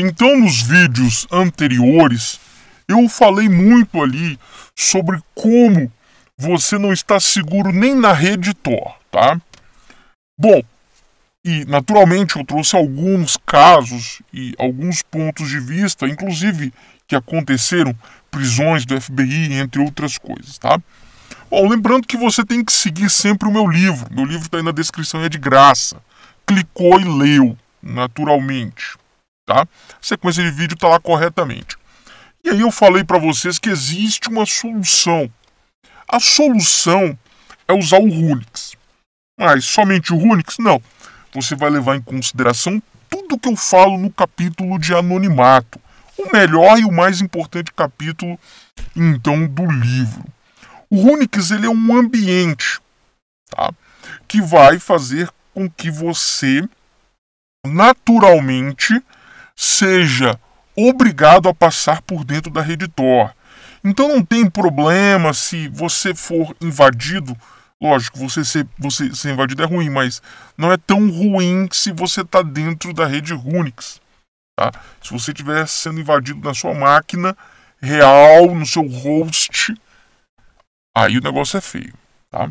Então, nos vídeos anteriores, eu falei muito ali sobre como você não está seguro nem na rede Tor, tá? Bom, e naturalmente eu trouxe alguns casos e alguns pontos de vista, inclusive que aconteceram prisões do FBI, entre outras coisas, tá? Bom, lembrando que você tem que seguir sempre o meu livro. Meu livro está aí na descrição, é de graça. Clicou e leu, naturalmente tá? A sequência de vídeo está lá corretamente. E aí eu falei para vocês que existe uma solução. A solução é usar o Runix. Mas somente o Runix? Não. Você vai levar em consideração tudo que eu falo no capítulo de anonimato. O melhor e o mais importante capítulo, então, do livro. O Runix ele é um ambiente tá? que vai fazer com que você naturalmente seja obrigado a passar por dentro da rede Tor. Então não tem problema se você for invadido. Lógico, você ser, você ser invadido é ruim, mas não é tão ruim se você está dentro da rede Runix. Tá? Se você estiver sendo invadido na sua máquina real, no seu host, aí o negócio é feio. Tá?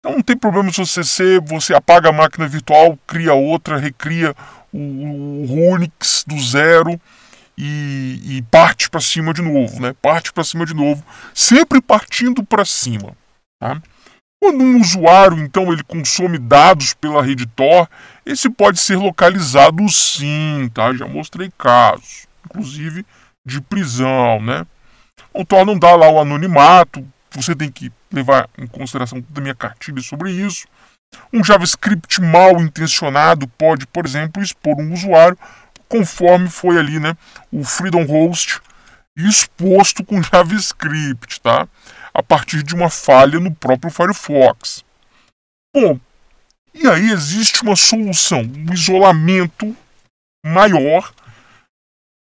Então não tem problema se você ser, você apaga a máquina virtual, cria outra, recria o, o do zero e, e parte para cima de novo, né? Parte para cima de novo, sempre partindo para cima. Tá? Quando um usuário então ele consome dados pela rede Tor, esse pode ser localizado sim, tá? Já mostrei casos, inclusive de prisão, né? O Tor não dá lá o anonimato, você tem que levar em consideração toda a minha cartilha sobre isso. Um JavaScript mal intencionado pode, por exemplo, expor um usuário, conforme foi ali né, o Freedom Host exposto com JavaScript, tá? a partir de uma falha no próprio Firefox. Bom, e aí existe uma solução, um isolamento maior,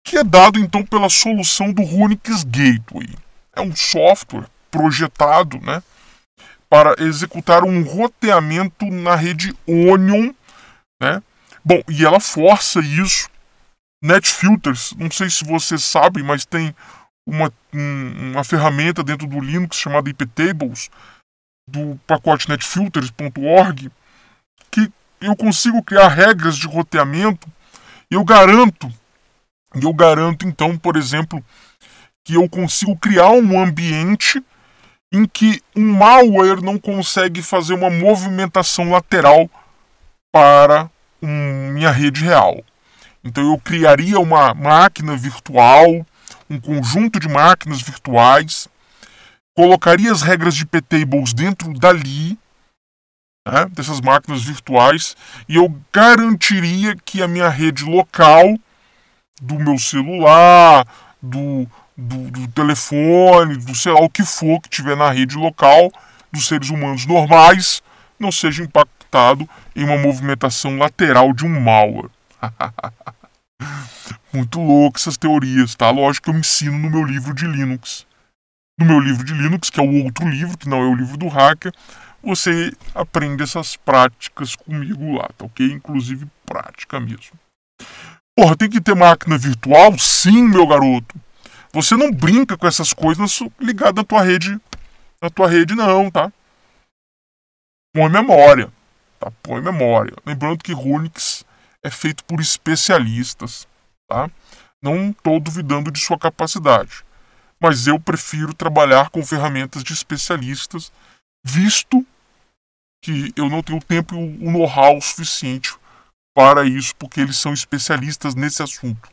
que é dado então pela solução do Runix Gateway. É um software projetado né, para executar um roteamento na rede Onion, né? Bom, e ela força isso. Netfilters, não sei se você sabe, mas tem uma, um, uma ferramenta dentro do Linux chamada iptables, do pacote netfilters.org, que eu consigo criar regras de roteamento e eu garanto, eu garanto então, por exemplo, que eu consigo criar um ambiente em que um malware não consegue fazer uma movimentação lateral para um, minha rede real. Então eu criaria uma máquina virtual, um conjunto de máquinas virtuais, colocaria as regras de ptables dentro dali, né, dessas máquinas virtuais, e eu garantiria que a minha rede local do meu celular, do do, do telefone, do sei lá o que for que tiver na rede local dos seres humanos normais, não seja impactado em uma movimentação lateral de um malware. Muito louco essas teorias, tá? Lógico que eu me ensino no meu livro de Linux. No meu livro de Linux, que é o outro livro, que não é o livro do hacker, você aprende essas práticas comigo lá, tá ok? Inclusive prática mesmo. Porra, tem que ter máquina virtual? Sim, meu garoto. Tipo, você não brinca com essas coisas ligado na tua rede, na tua rede não, tá? Põe memória, tá? Põe memória. Lembrando que Runix é feito por especialistas, tá? Não estou duvidando de sua capacidade, mas eu prefiro trabalhar com ferramentas de especialistas, visto que eu não tenho tempo e o know-how suficiente para isso, porque eles são especialistas nesse assunto.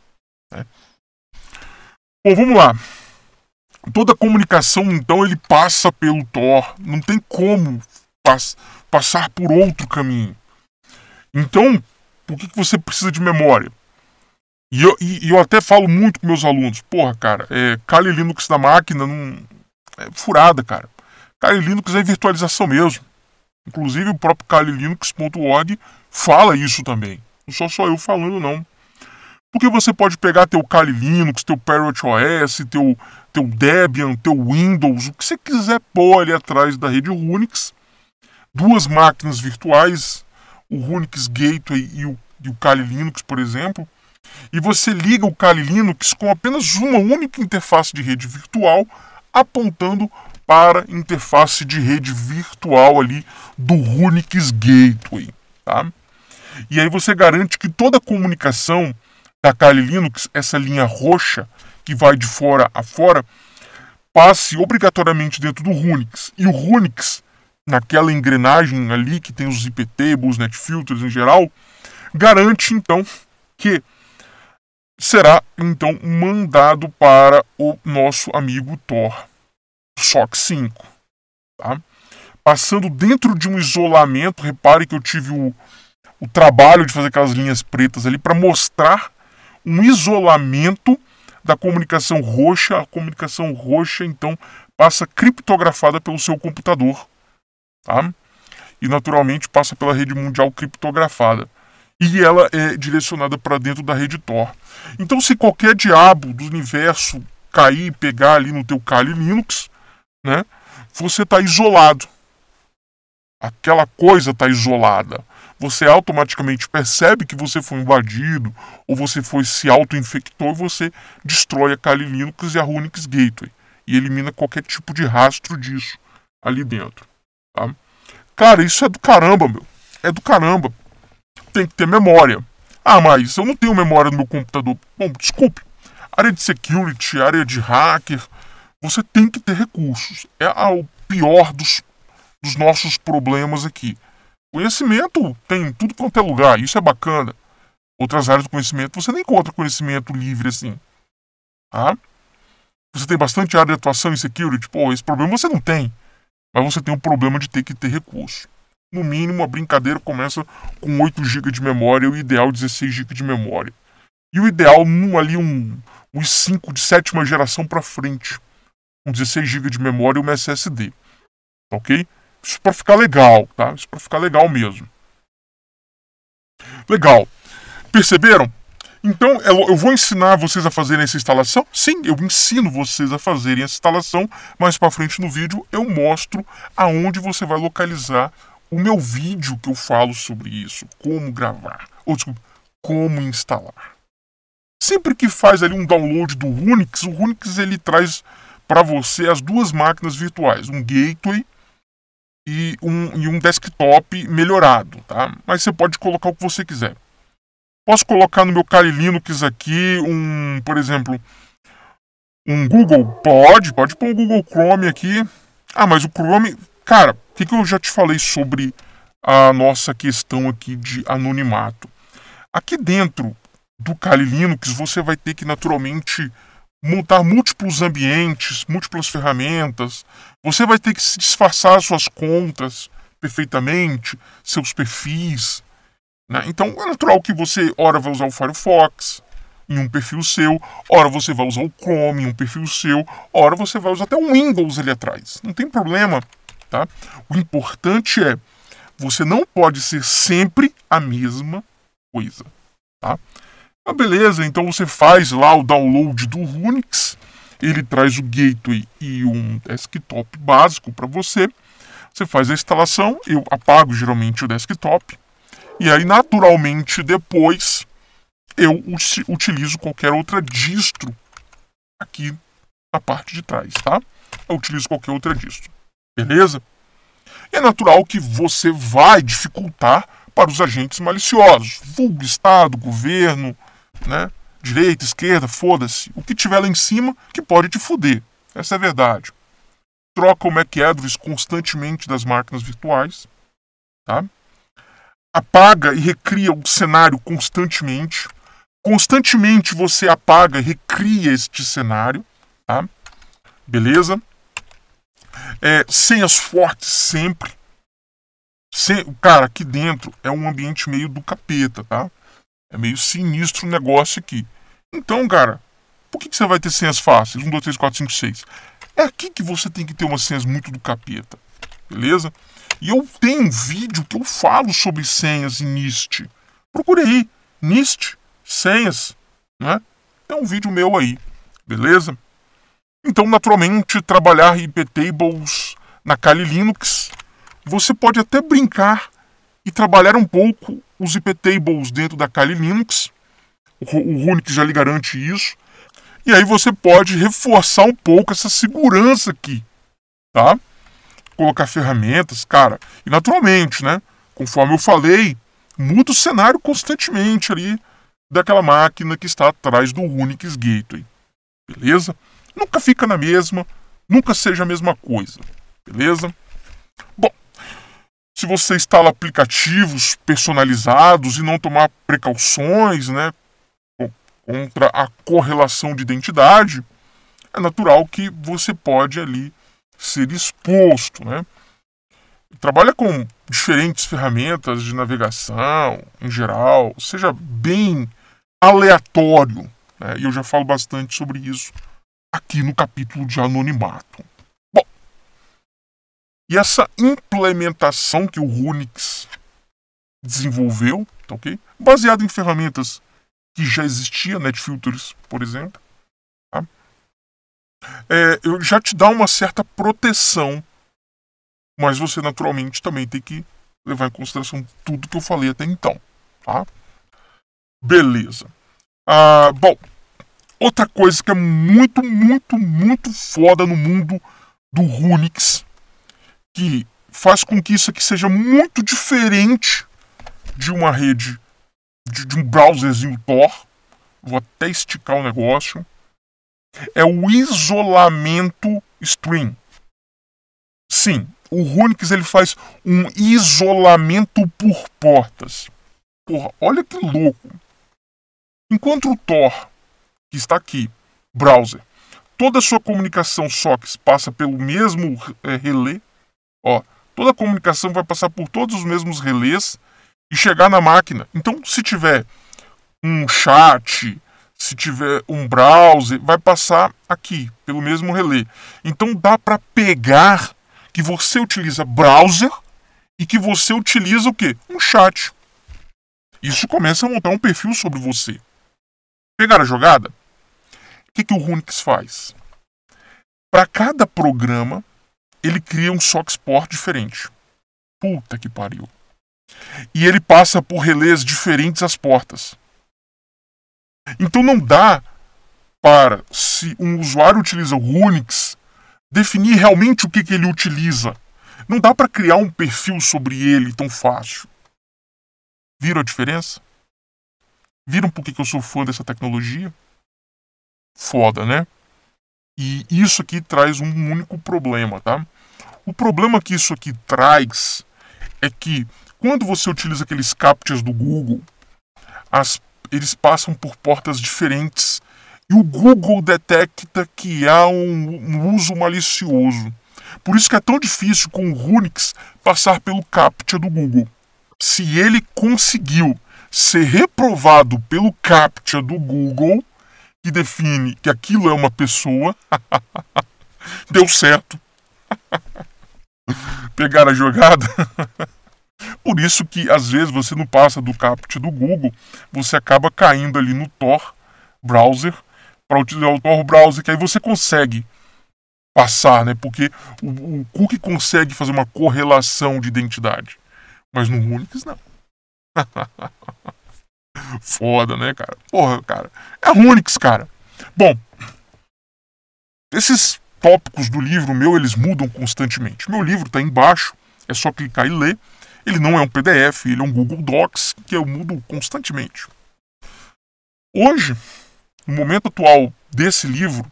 Né? Bom, vamos lá. Toda a comunicação, então, ele passa pelo Thor. Não tem como pass passar por outro caminho. Então, por que, que você precisa de memória? E eu, e eu até falo muito com meus alunos. Porra, cara, é, Kali Linux da máquina não, é furada, cara. Kali Linux é virtualização mesmo. Inclusive o próprio KaliLinux.org fala isso também. Não sou só eu falando, não. Porque você pode pegar teu Kali Linux, teu Parrot OS, teu, teu Debian, teu Windows, o que você quiser pôr ali atrás da rede Unix, duas máquinas virtuais, o Unix Gateway e o, e o Kali Linux, por exemplo, e você liga o Kali Linux com apenas uma única interface de rede virtual apontando para interface de rede virtual ali do Unix Gateway, tá? E aí você garante que toda a comunicação da Kali Linux, essa linha roxa que vai de fora a fora, passe obrigatoriamente dentro do Runix. E o Runix, naquela engrenagem ali que tem os IPT, Busnet Filters em geral, garante então que será então mandado para o nosso amigo Tor SOC 5. Tá? Passando dentro de um isolamento, repare que eu tive o, o trabalho de fazer aquelas linhas pretas ali para mostrar um isolamento da comunicação roxa. A comunicação roxa, então, passa criptografada pelo seu computador. Tá? E, naturalmente, passa pela rede mundial criptografada. E ela é direcionada para dentro da rede Tor. Então, se qualquer diabo do universo cair e pegar ali no teu Kali Linux, né, você está isolado. Aquela coisa está isolada você automaticamente percebe que você foi invadido ou você foi se auto-infectou e você destrói a Kali Linux e a Unix Gateway e elimina qualquer tipo de rastro disso ali dentro. Tá? Cara, isso é do caramba, meu. É do caramba. Tem que ter memória. Ah, mas eu não tenho memória no meu computador. Bom, desculpe. Área de security, área de hacker, você tem que ter recursos. É o pior dos, dos nossos problemas aqui. Conhecimento tem tudo quanto é lugar, isso é bacana. Outras áreas do conhecimento você nem encontra conhecimento livre assim. Tá? Você tem bastante área de atuação em security, pô, esse problema você não tem. Mas você tem o um problema de ter que ter recurso. No mínimo, a brincadeira começa com 8 GB de memória o ideal 16 GB de memória. E o ideal um, ali um os 5 de sétima geração para frente, com 16 GB de memória e uma SSD. OK? Isso para ficar legal, tá? Isso para ficar legal mesmo. Legal. Perceberam? Então, eu vou ensinar vocês a fazerem essa instalação? Sim, eu ensino vocês a fazerem essa instalação. Mais para frente no vídeo eu mostro aonde você vai localizar o meu vídeo que eu falo sobre isso. Como gravar. Ou, desculpa, como instalar. Sempre que faz ali um download do Unix, o Unix ele traz para você as duas máquinas virtuais, um gateway e um, e um desktop melhorado, tá? Mas você pode colocar o que você quiser. Posso colocar no meu Kali Linux aqui um, por exemplo, um Google? Pode, pode pôr um Google Chrome aqui. Ah, mas o Chrome, cara, o que, que eu já te falei sobre a nossa questão aqui de anonimato? Aqui dentro do Kali Linux, você vai ter que naturalmente montar múltiplos ambientes, múltiplas ferramentas. Você vai ter que se disfarçar suas contas perfeitamente, seus perfis. Né? Então é natural que você, ora, vai usar o Firefox em um perfil seu, ora você vai usar o Chrome em um perfil seu, ora você vai usar até o Windows ali atrás. Não tem problema. Tá? O importante é você não pode ser sempre a mesma coisa. Tá? Ah, beleza, então você faz lá o download do Unix. ele traz o gateway e um desktop básico para você. Você faz a instalação, eu apago geralmente o desktop, e aí naturalmente depois eu utilizo qualquer outra distro aqui na parte de trás, tá? Eu utilizo qualquer outra distro, beleza? É natural que você vai dificultar para os agentes maliciosos, vulgo Estado, governo, né? Direita, esquerda, foda-se. O que tiver lá em cima que pode te fuder. Essa é a verdade. Troca o MacAdress constantemente das máquinas virtuais, tá? Apaga e recria o cenário constantemente. Constantemente você apaga e recria este cenário, tá? Beleza? É, senhas fortes sempre. Sem, cara, aqui dentro é um ambiente meio do capeta, tá? É meio sinistro o negócio aqui. Então, cara, por que, que você vai ter senhas fáceis? 1, 2, 3, 4, 5, 6. É aqui que você tem que ter umas senhas muito do capeta, beleza? E eu tenho um vídeo que eu falo sobre senhas em NIST. Procure aí, NIST, senhas, né? É um vídeo meu aí, beleza? Então, naturalmente, trabalhar IP tables na Kali Linux, você pode até brincar e trabalhar um pouco os IP tables dentro da Kali Linux. O, o Runic já lhe garante isso. E aí você pode reforçar um pouco essa segurança aqui, tá? Colocar ferramentas, cara. E naturalmente, né? Conforme eu falei, muda o cenário constantemente ali daquela máquina que está atrás do Unix Gateway. Beleza? Nunca fica na mesma, nunca seja a mesma coisa. Beleza? Bom, se você instala aplicativos personalizados e não tomar precauções né, contra a correlação de identidade, é natural que você pode ali ser exposto. Né? Trabalha com diferentes ferramentas de navegação em geral, seja bem aleatório. Né? E eu já falo bastante sobre isso aqui no capítulo de anonimato. E essa implementação que o Unix desenvolveu, tá ok? Baseado em ferramentas que já existia, Netfilters, por exemplo, tá? é, eu já te dá uma certa proteção, mas você naturalmente também tem que levar em consideração tudo que eu falei até então, tá? Beleza. Ah, bom, outra coisa que é muito, muito, muito foda no mundo do Unix que faz com que isso aqui seja muito diferente de uma rede, de, de um browserzinho Tor. Vou até esticar o negócio. É o isolamento stream. Sim, o Runix ele faz um isolamento por portas. Porra, olha que louco. Enquanto o Tor, que está aqui, browser, toda a sua comunicação SOCKS passa pelo mesmo é, relé, Ó, toda a comunicação vai passar por todos os mesmos relés e chegar na máquina. Então, se tiver um chat, se tiver um browser, vai passar aqui, pelo mesmo relé. Então, dá para pegar que você utiliza browser e que você utiliza o quê? Um chat. Isso começa a montar um perfil sobre você. Pegaram a jogada? O que, que o Runix faz? Para cada programa, ele cria um Sox Sport diferente. Puta que pariu. E ele passa por relés diferentes às portas. Então não dá para, se um usuário utiliza o Unix, definir realmente o que, que ele utiliza. Não dá para criar um perfil sobre ele tão fácil. Viram a diferença? Viram por que, que eu sou fã dessa tecnologia? Foda, né? E isso aqui traz um único problema, tá? O problema que isso aqui traz é que quando você utiliza aqueles captchas do Google, as, eles passam por portas diferentes e o Google detecta que há um, um uso malicioso. Por isso que é tão difícil com o Runix passar pelo captcha do Google. Se ele conseguiu ser reprovado pelo captcha do Google, que define que aquilo é uma pessoa, deu certo. pegar a jogada. Por isso que às vezes você não passa do CAPT do Google, você acaba caindo ali no Tor browser para utilizar o Tor browser, que aí você consegue passar, né? Porque o, o cookie consegue fazer uma correlação de identidade, mas no Unix não. Foda, né, cara? Porra, cara. É Unix, cara. Bom, esses tópicos do livro meu, eles mudam constantemente. Meu livro está embaixo, é só clicar e ler. Ele não é um PDF, ele é um Google Docs que eu mudo constantemente. Hoje, no momento atual desse livro,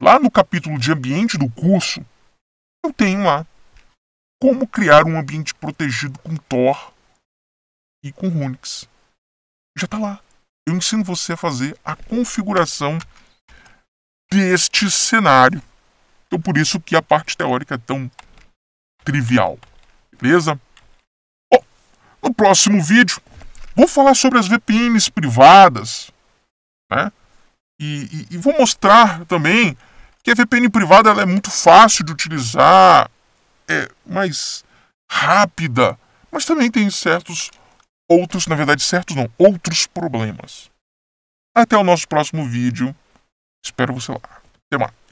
lá no capítulo de ambiente do curso, eu tenho lá como criar um ambiente protegido com Tor e com Runix. Já está lá. Eu ensino você a fazer a configuração deste cenário então por isso que a parte teórica é tão trivial. Beleza? Bom, no próximo vídeo vou falar sobre as VPNs privadas, né? E, e, e vou mostrar também que a VPN privada é muito fácil de utilizar, é mais rápida, mas também tem certos outros, na verdade, certos não, outros problemas. Até o nosso próximo vídeo. Espero você lá. Até mais.